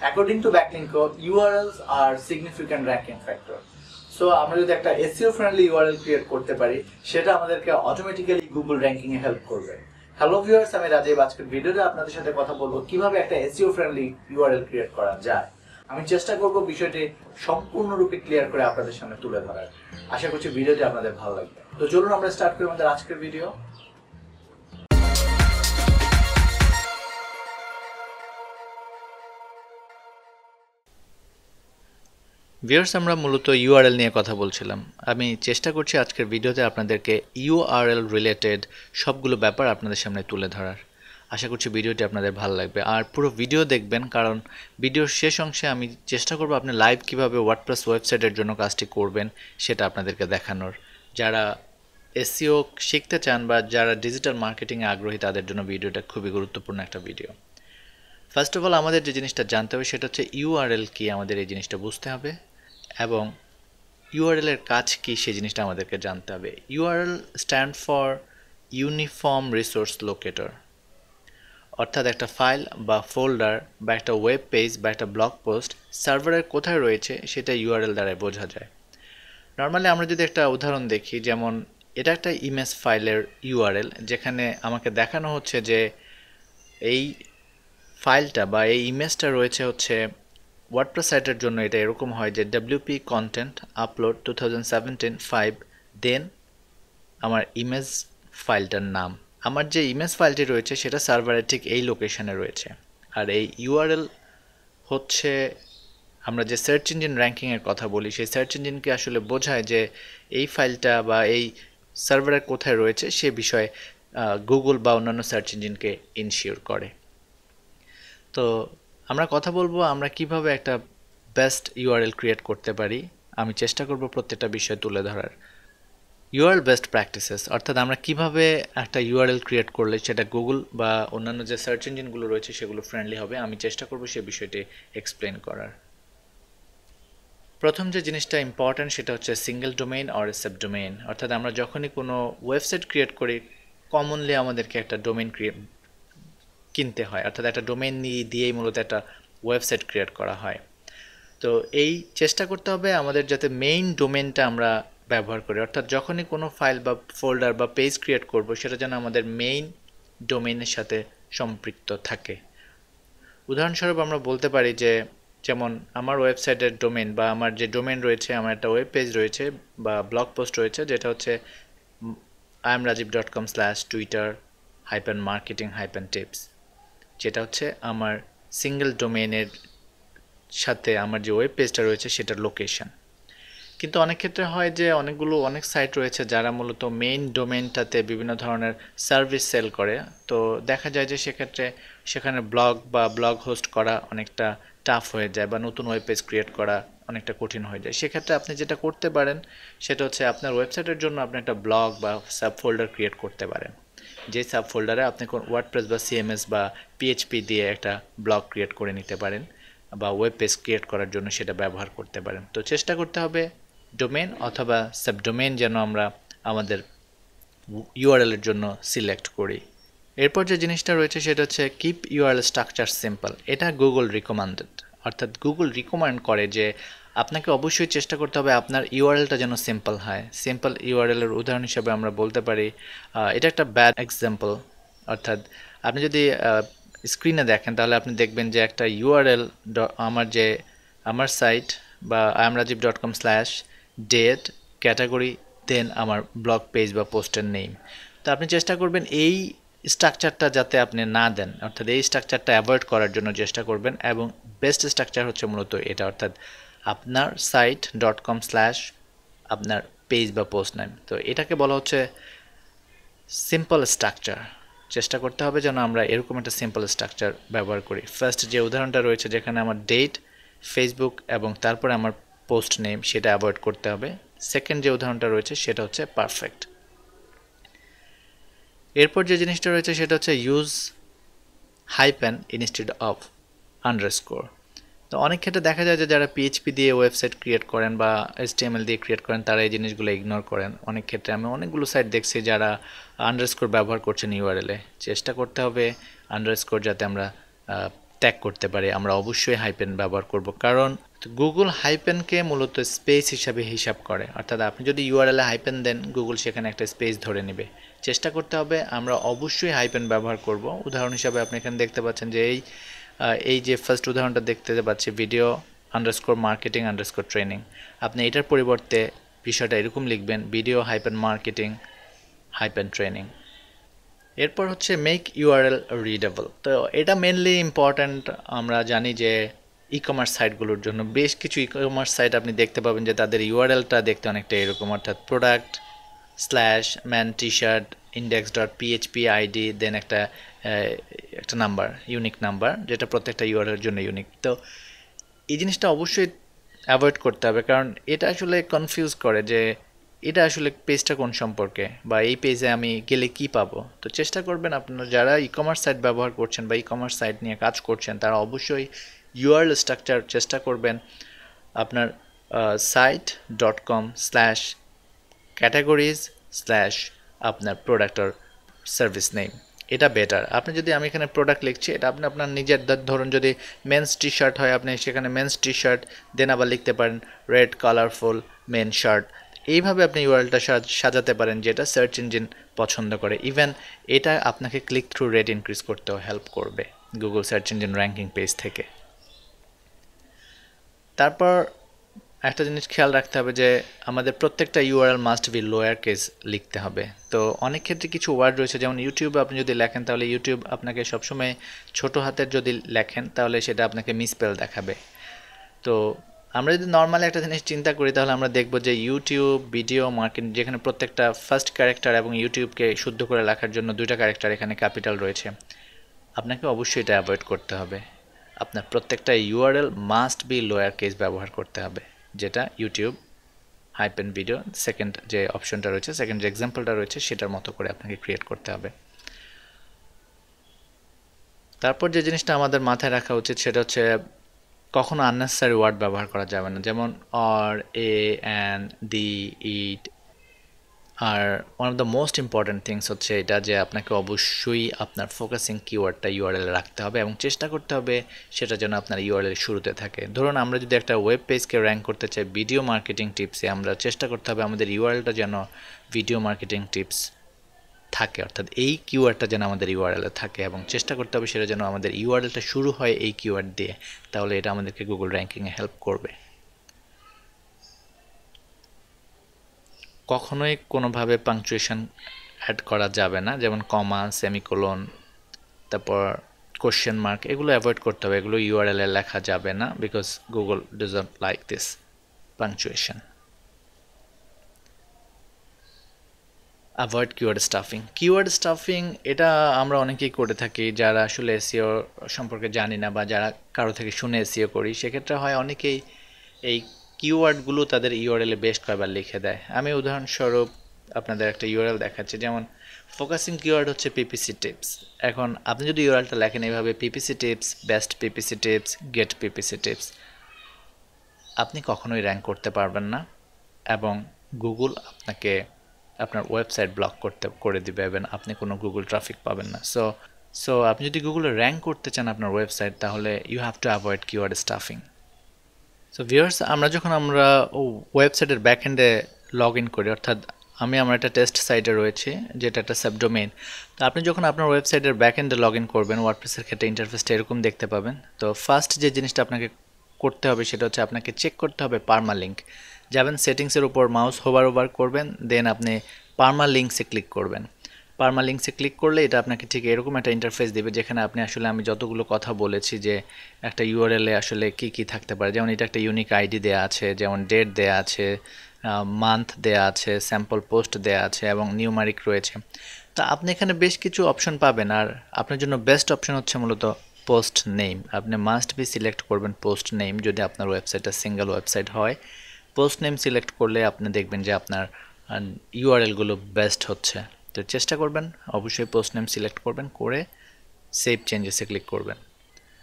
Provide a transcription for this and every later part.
According to Backlinko, URLs are significant ranking factor so আমরা যদি একটা এসিও ফ্রেন্ডলি ইউআরএল ক্রিয়েট করতে পারি সেটা আমাদেরকে অটোমেটিক্যালি গুগল র্যাঙ্কিংয়ে হেল্প করবে হ্যালো ভিউয়ার্স আমি রাজীব আজকের ভিডিওতে আপনাদের সাথে কথা বলবো কিভাবে একটা এসিও ফ্রেন্ডলি ইউআরএল ক্রিয়েট করা যায় আমি চেষ্টা করব বিষয়টি সম্পূর্ণরূপে ক্লিয়ার করে আপনাদের সামনে তুলে ধরার আশা করছি ভিডিওটি আপনাদের ভালো লাগবে তো চলুন আমরা স্টার্ট করি আমাদের আজকের ভিডিও ভিওর্স আমরা মূলত ইউআরএল নিয়ে কথা বলছিলাম আমি চেষ্টা করছি আজকের ভিডিওতে আপনাদেরকে ইউআরএল রিলেটেড সবগুলো ব্যাপার আপনাদের সামনে তুলে ধরার আশা করছি ভিডিওটি আপনাদের ভালো লাগবে আর পুরো ভিডিও দেখবেন কারণ ভিডিওর শেষ অংশে আমি চেষ্টা করব আপনি লাইভ কিভাবে ওয়ার্ডপ্রেস ওয়েবসাইটের জন্য কাজটি করবেন সেটা আপনাদেরকে দেখানোর যারা এসিও e শিখতে চান বা যারা ডিজিটাল মার্কেটিংয়ে আগ্রহী তাদের জন্য ভিডিওটা খুবই গুরুত্বপূর্ণ একটা ভিডিও ফার্স্ট অফ অল আমাদের যে জিনিসটা জানতে হবে সেটা হচ্ছে ইউআরএল কি আমাদের এই জিনিসটা বুঝতে হবে এবং ইউআরএলের কাজ কি সেই জিনিসটা আমাদেরকে জানতে হবে URL stand for uniform resource locator অর্থাৎ একটা ফাইল বা ফোল্ডার বা একটা ওয়েব পেজ বা একটা ব্লগ পোস্ট সার্ভারের কোথায় রয়েছে সেটা ইউআরএল দ্বারা বোঝা যায় নর্মালি আমরা যদি একটা উদাহরণ দেখি যেমন এটা একটা ইমেজ ফাইলের ইউআরএল যেখানে আমাকে দেখানো হচ্ছে যে এই ফাইলটা বা এই ইমেজটা রয়েছে হচ্ছে ওয়ার্ডপ্রেস সাইটের জন্য এটা এরকম হয় যে WP content upload two thousand five then আমার ইমেজ ফাইলটার নাম আমার যে ইমেজ ফাইলটি রয়েছে সেটা সার্ভারের ঠিক এই লোকেশনে রয়েছে আর এই ইউআরএল হচ্ছে আমরা যে সার্চ ইঞ্জিন র্যাঙ্কিংয়ের কথা বলি সেই সার্চ ইঞ্জিনকে আসলে বোঝায় যে এই ফাইলটা বা এই সার্ভারের কোথায় রয়েছে সে বিষয়ে গুগল বা অন্যান্য সার্চ ইঞ্জিনকে ইনশিওর করে তো আমরা কথা বলবো আমরা কিভাবে একটা বেস্ট ইউআরএল ক্রিয়েট করতে পারি আমি চেষ্টা করব প্রত্যেকটা বিষয় তুলে ধরার ইউআরএল বেস্ট প্র্যাকটিসেস অর্থাৎ আমরা কিভাবে একটা ইউআরএল ক্রিয়েট করলে সেটা গুগল বা অন্যান্য যে সার্চ ইঞ্জিনগুলো রয়েছে সেগুলো ফ্রেন্ডলি হবে আমি চেষ্টা করব সে বিষয়টি এক্সপ্লেন করার প্রথম যে জিনিসটা ইম্পর্ট্যান্ট সেটা হচ্ছে single domain or sub domain অর্থাৎ আমরা যখনই কোনো ওয়েবসাইট ক্রিয়েট করি কমনলি আমাদেরকে একটা ডোমেইন ক্রিয়েট কিনতে হয় অর্থাৎ একটা ডোমেন নিয়ে দিয়েই মূলত একটা ওয়েবসাইট ক্রিয়েট করা হয় তো এই চেষ্টা করতে হবে আমাদের যাতে মেইন ডোমেনটা আমরা ব্যবহার করি অর্থাৎ যখনই কোনো ফাইল বা ফোল্ডার বা পেজ ক্রিয়েট করব সেটা যেন আমাদের মেইন ডোমেনের সাথে সম্পৃক্ত থাকে উদাহরণস্বরূপ আমরা বলতে পারি যে যেমন আমার ওয়েবসাইটের ডোমেন বা আমার যে ডোমেন রয়েছে আমার একটা ওয়েব পেজ রয়েছে বা ব্লগ পোস্ট রয়েছে যেটা হচ্ছে I M Rajib dot com slash Twitter hyphen marketing hyphen tips যেটা হচ্ছে আমার সিঙ্গেল ডোমেনের সাথে আমার যে ওয়েব পেজটা রয়েছে সেটার লোকেশান কিন্তু অনেক ক্ষেত্রে হয় যে অনেকগুলো অনেক সাইট রয়েছে যারা মূলত মেইন ডোমেনটাতে বিভিন্ন ধরনের সার্ভিস সেল করে তো দেখা যায় যে সেক্ষেত্রে সেখানে ব্লগ বা ব্লগ হোস্ট করা অনেকটা টাফ হয়ে যায় বা নতুন ওয়েব পেজ ক্রিয়েট করা অনেকটা কঠিন হয়ে যায় সেক্ষেত্রে আপনি যেটা করতে পারেন সেটা হচ্ছে আপনার ওয়েবসাইটের জন্য আপনি একটা ব্লগ বা সাব ফোল্ডার ক্রিয়েট করতে পারেন যে সাব ফোল্ডারে আপনি ওয়ার্ডপ্রেস বা সিএমএস বা পিএইচপি দিয়ে একটা ব্লগ ক্রিয়েট করে নিতে পারেন বা ওয়েব পেজ ক্রিয়েট করার জন্য সেটা ব্যবহার করতে পারেন তো চেষ্টা করতে হবে ডোমেন অথবা সাবডোমেন যেন আমরা আমাদের ইউআরএলের জন্য সিলেক্ট করি এরপর যে জিনিসটা রয়েছে সেটা হচ্ছে কিপ ইউআরএল স্ট্রাকচার সিম্পল এটা গুগল রিকমান্ডেড অর্থাৎ গুগল রিকমান্ড করে যে আপনাকে অবশ্যই চেষ্টা করতে হবে আপনার ইউআরএলটা যেন সিম্পল হয় সিম্পল ইউআরএলের উদাহরণ হিসেবে আমরা বলতে পারি এটা একটা ব্যাড এক্সাম্পল অর্থাৎ আপনি যদি স্ক্রিনে দেখেন তাহলে আপনি দেখবেন যে একটা ইউআরএল আমার যে আমার সাইট বা আমরাজিব dot com slash date category then আমার ব্লগ পেজ বা পোস্টের নেম তো আপনি চেষ্টা করবেন এই স্ট্রাকচারটা যাতে আপনি না দেন অর্থাৎ এই স্ট্রাকচারটা অ্যাভয়েড করার জন্য চেষ্টা করবেন এবং বেস্ট স্ট্রাকচার হচ্ছে মূলত এটা অর্থাৎ আপনার সাইট ডট কম স্ল্যাশ আপনার পেজ বা পোস্ট নেম তো এটাকে বলা হচ্ছে সিম্পল স্ট্রাকচার চেষ্টা করতে হবে যেন আমরা এরকম একটা সিম্পল স্ট্রাকচার ব্যবহার করি ফার্স্ট যে উদাহরণটা রয়েছে যেখানে আমার ডেট ফেসবুক এবং তারপরে আমার পোস্ট নেম সেটা অ্যাভয়েড করতে হবে সেকেন্ড যে উদাহরণটা রয়েছে সেটা হচ্ছে পারফেক্ট এরপর যে জিনিসটা রয়েছে সেটা হচ্ছে use hyphen instead of underscore তো অনেক ক্ষেত্রে দেখা যায় যে যারা পিএইচপি দিয়ে ওয়েবসাইট ক্রিয়েট করেন বা এসটিএমএল দিয়ে ক্রিয়েট করেন তারা এই জিনিসগুলো ইগনোর করেন অনেক ক্ষেত্রে আমি অনেকগুলো সাইট দেখছি যারা আন্ডারস্কোর ব্যবহার করছেন ইউআরএলে চেষ্টা করতে হবে আন্ডারস্কোর যাতে আমরা ত্যাগ করতে পারি আমরা অবশ্যই হাইপেন ব্যবহার করব কারণ গুগল হাইপেনকে মূলত স্পেস হিসাবে হিসাব করে অর্থাৎ আপনি যদি ইউআরএলে হাইপেন দেন গুগল সেখানে একটা স্পেস ধরে নেবে চেষ্টা করতে হবে আমরা অবশ্যই হাইপেন ব্যবহার করব উদাহরণ হিসাবে আপনি এখানে দেখতে পাচ্ছেন যে এই এই যে ফার্স্ট উদাহরণটা দেখতে পাচ্ছি video underscore marketing underscore training আপনি এটার পরিবর্তে বিষয়টা এরকম লিখবেন video hyphen marketing hyphen training এরপর হচ্ছে মেক ইউআরএল রিডেবল তো এটা মেনলি ইম্পর্ট্যান্ট আমরা জানি যে ই কমার্স সাইটগুলোর জন্য বেশ কিছু ই কমার্স সাইট আপনি দেখতে পাবেন যে তাদের ইউআরএলটা দেখতে অনেকটা এরকম অর্থাৎ product slash man T shirt index dot PHP ID then একটা একটা নাম্বার ইউনিক নাম্বার যেটা প্রত্যেকটা এর জন্য ইউনিক তো এই জিনিসটা অবশ্যই অ্যাভয়েড করতে হবে কারণ এটা আসলে কনফিউজ করে যে এটা আসলে পেজটা কোন সম্পর্কে বা এই পেজে আমি গেলে কি পাবো তো চেষ্টা করবেন আপনারা যারা ই কমার্স সাইট ব্যবহার করছেন বা ই কমার্স সাইট নিয়ে কাজ করছেন তারা অবশ্যই ইউআরএল স্ট্রাকচার চেষ্টা করবেন আপনার site dot com slash categories slash আপনার প্রোডাক্টর সার্ভিস নেই এটা বেটার আপনি যদি আমি এখানে প্রোডাক্ট লিখছি এটা আপনি আপনার নিজের ধরুন যদি মেন্স টি শার্ট হয় আপনি সেখানে মেন্স টি শার্ট দেন আবার লিখতে পারেন রেড কালারফুল মেন শার্ট এইভাবে আপনি ইউআরএলটা সাজাতে পারেন যেটা সার্চ ইঞ্জিন পছন্দ করে ইভেন এটা আপনাকে ক্লিক থ্রু রেট ইনক্রিজ করতেও হেল্প করবে Google search engine ranking page থেকে তারপর একটা জিনিস খেয়াল রাখতে হবে যে আমাদের প্রত্যেকটা URL must be lower case লিখতে হবে তো অনেক ক্ষেত্রে কিছু ওয়ার্ড রয়েছে যেমন ইউটিউবে আপনি যদি লেখেন তাহলে ইউটিউব আপনাকে সবসময় ছোট হাতের যদি লেখেন তাহলে সেটা আপনাকে মিসপেল দেখাবে তো আমরা যদি নর্মালি একটা জিনিস চিন্তা করি তাহলে আমরা দেখব যে ইউটিউব ভিডিও মার্কেট যেখানে প্রত্যেকটা ফার্স্ট ক্যারেক্টার এবং ইউটিউবকে শুদ্ধ করে রাখার জন্য দুইটা ক্যারেক্টার এখানে ক্যাপিটাল রয়েছে আপনাকে অবশ্যই এটা অ্যাভয়েড করতে হবে আপনার প্রত্যেকটা URL must be lower case ব্যবহার করতে হবে যেটা ইউটিউব হাইপেন ভিডিও সেকেন্ড যে অপশনটা রয়েছে সেকেন্ড যে এক্সাম্পলটা রয়েছে সেটার মতো করে আপনাকে ক্রিয়েট করতে হবে তারপর যে জিনিসটা আমাদের মাথায় রাখা উচিত সেটা হচ্ছে কখনো আননেসারি ওয়ার্ড ব্যবহার করা যাবে না যেমন or a an the it আর one of the most important things হচ্ছে এটা যে আপনাকে অবশ্যই আপনার ফোকাসিং কিওয়ার্ডটা ইউআরএল রাখতে হবে এবং চেষ্টা করতে হবে সেটা যেন আপনার ইউআরএল শুরুতে থাকে ধরুন আমরা যদি একটা ওয়েব পেজকে র্যাঙ্ক করতে চাই ভিডিও মার্কেটিং টিপসে আমরা চেষ্টা করতে হবে আমাদের ইউআরএলটা যেন ভিডিও মার্কেটিং টিপস থাকে অর্থাৎ এই কিওয়ার্ডটা যেন আমাদের ইউআরএলে থাকে এবং চেষ্টা করতে হবে সেটা যেন আমাদের ইউআরএলটা শুরু হয় এই কিওয়ার্ড দিয়ে তাহলে এটা আমাদেরকে গুগল র্যাঙ্কিংয়ে হেল্প করবে কখনোই কোনোভাবে পাংচুয়েশন অ্যাড করা যাবে না যেমন কমা সেমিকোলন তারপর কোশ্চেন মার্ক এগুলো অ্যাভয়েড করতে হবে এগুলো ইউআরএলে লেখা যাবে না because Google does not like this punctuation avoid keyword stuffing keyword stuffing এটা আমরা অনেকেই করে থাকি যারা আসলে এসিও e সম্পর্কে জানি না বা যারা কারো থেকে শুনে এসিও e করি সেক্ষেত্রে হয় অনেকেই এই কিওয়ার্ডগুলো তাদের ইউআরএলে বেস্ট কয়েকবার লিখে দেয় আমি উদাহরণস্বরূপ আপনাদের একটা ইউআরএল দেখাচ্ছি যেমন ফোকাসিং কিওয়ার্ড হচ্ছে পিপিসি টিপস এখন আপনি যদি ইউআরএলটা লেখেন এইভাবে PPC tips best PPC tips get PPC tips আপনি কখনোই র্যাঙ্ক করতে পারবেন না এবং গুগল আপনাকে আপনার ওয়েবসাইট ব্লক করতে করে দিবে এবং আপনি কোনো গুগল ট্রাফিক পাবেন না সো সো আপনি যদি গুগলে র্যাঙ্ক করতে চান আপনার ওয়েবসাইট তাহলে you have to avoid keyword stuffing তো ভিউয়ার্স আমরা যখন আমরা ওয়েবসাইটের ব্যাকএন্ডে লগ ইন করি অর্থাৎ আমি আমার একটা টেস্ট সাইটে রয়েছে যেটা একটা সাবডোমেন তো আপনি যখন আপনার ওয়েবসাইটের ব্যাকএন্ডে লগ ইন করবেন ওয়ার্ডপ্রেসের ক্ষেত্রে ইন্টারফেসটা এরকম দেখতে পাবেন তো ফার্স্ট যে জিনিসটা আপনাকে করতে হবে সেটা হচ্ছে আপনাকে চেক করতে হবে পারমালিঙ্ক যাবেন সেটিংসের উপর মাউস হোভার ওভার করবেন দেন আপনি পারমালিঙ্কসে ক্লিক করবেন পারমালিংসে ক্লিক করলে এটা আপনাকে ঠিক এরকম একটা ইন্টারফেস দেবে যেখানে আপনি আসলে আমি যতগুলো কথা বলেছি যে একটা ইউআরএলে আসলে কি কি থাকতে পারে যেমন এটা একটা ইউনিক আইডি দেয়া আছে যেমন ডেট দেয়া আছে মান্থ দেয়া আছে স্যাম্পল পোস্ট দেয়া আছে এবং নিউমারিক রয়েছে তা আপনি এখানে বেশ কিছু অপশন পাবেন আর আপনার জন্য বেস্ট অপশন হচ্ছে মূলত পোস্ট নেম আপনি মাস্ট বি সিলেক্ট করবেন পোস্ট নেম যদি আপনার ওয়েবসাইটটা সিঙ্গেল ওয়েবসাইট হয় পোস্ট নেম সিলেক্ট করলে আপনি দেখবেন যে আপনার ইউআরএলগুলো বেস্ট হচ্ছে তো চেষ্টা করবেন অবশ্যই পোস্ট নেম সিলেক্ট করবেন করে সেভ চেঞ্জেসে ক্লিক করবেন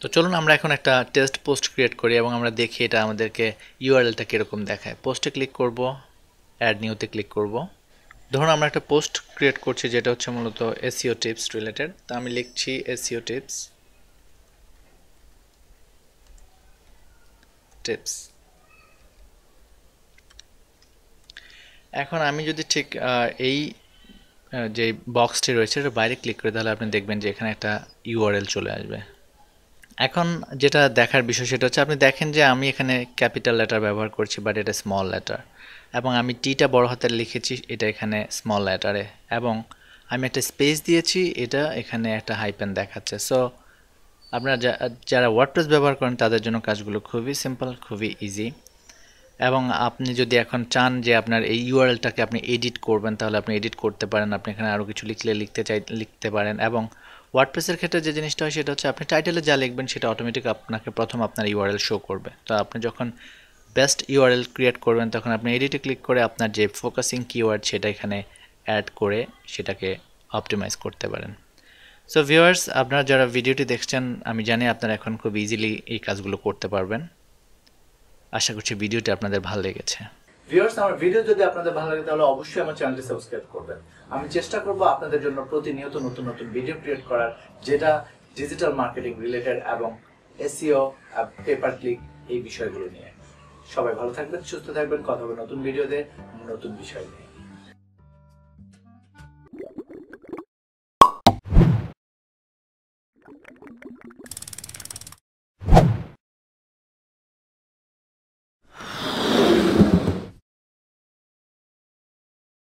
তো চলুন আমরা এখন একটা টেস্ট পোস্ট ক্রিয়েট করি এবং আমরা দেখি এটা আমাদেরকে ইউআরএলটা কীরকম দেখায় পোস্টে ক্লিক করব অ্যাড নিউতে ক্লিক করব ধরুন আমরা একটা পোস্ট ক্রিয়েট করছি যেটা হচ্ছে মূলত এসিও টিপস রিলেটেড তো আমি লিখছি এসিও টিপস টিপস এখন আমি যদি ঠিক এই যে বক্সটি রয়েছে এটা বাইরে ক্লিক করে তাহলে আপনি দেখবেন যে এখানে একটা ইউআরএল চলে আসবে এখন যেটা দেখার বিষয় সেটা হচ্ছে আপনি দেখেন যে আমি এখানে ক্যাপিটাল লেটার ব্যবহার করছি বাট এটা স্মল লেটার এবং আমি টিটা বড় হাতের লিখেছি এটা এখানে স্মল লেটারে এবং আমি একটা স্পেস দিয়েছি এটা এখানে একটা হাইপেন দেখাচ্ছে সো আপনারা যারা ওয়ার্ডপ্রেস ব্যবহার করেন তাদের জন্য কাজগুলো খুবই সিম্পল খুবই ইজি এবং আপনি যদি এখন চান যে আপনার এই ইউআরএলটাকে আপনি এডিট করবেন তাহলে আপনি এডিট করতে পারেন আপনি এখানে আরও কিছু লিখলে লিখতে চাই লিখতে পারেন এবং ওয়ার্ডপ্রেসের ক্ষেত্রে যে জিনিসটা হয় সেটা হচ্ছে আপনি টাইটেলে যা লিখবেন সেটা অটোমেটিক আপনাকে প্রথম আপনার ইউআরএল শো করবে তো আপনি যখন বেস্ট ইউআরএল ক্রিয়েট করবেন তখন আপনি এডিটে ক্লিক করে আপনার যে ফোকাসিং কিওয়ার্ড সেটা এখানে অ্যাড করে সেটাকে অপটিমাইজ করতে পারেন সো ভিউয়ার্স আপনারা যারা ভিডিওটি দেখছেন আমি জানি আপনারা এখন খুব ইজিলি এই কাজগুলো করতে পারবেন আশা করছি ভিডিওটি আপনাদের ভালো লেগেছে ভিউয়ার্স আমার ভিডিও যদি আপনাদের ভালো লাগে তাহলে অবশ্যই আমার চ্যানেলটি সাবস্ক্রাইব করবেন আমি চেষ্টা করব আপনাদের জন্য প্রতিনিয়ত নতুন নতুন ভিডিও ক্রিয়েট করার যেটা ডিজিটাল মার্কেটিং রিলেটেড এবং এসিও পেপার ক্লিক এই বিষয়গুলো নিয়ে সবাই ভালো থাকবেন সুস্থ থাকবেন কথা হবে নতুন ভিডিওতে নতুন বিষয় নিয়ে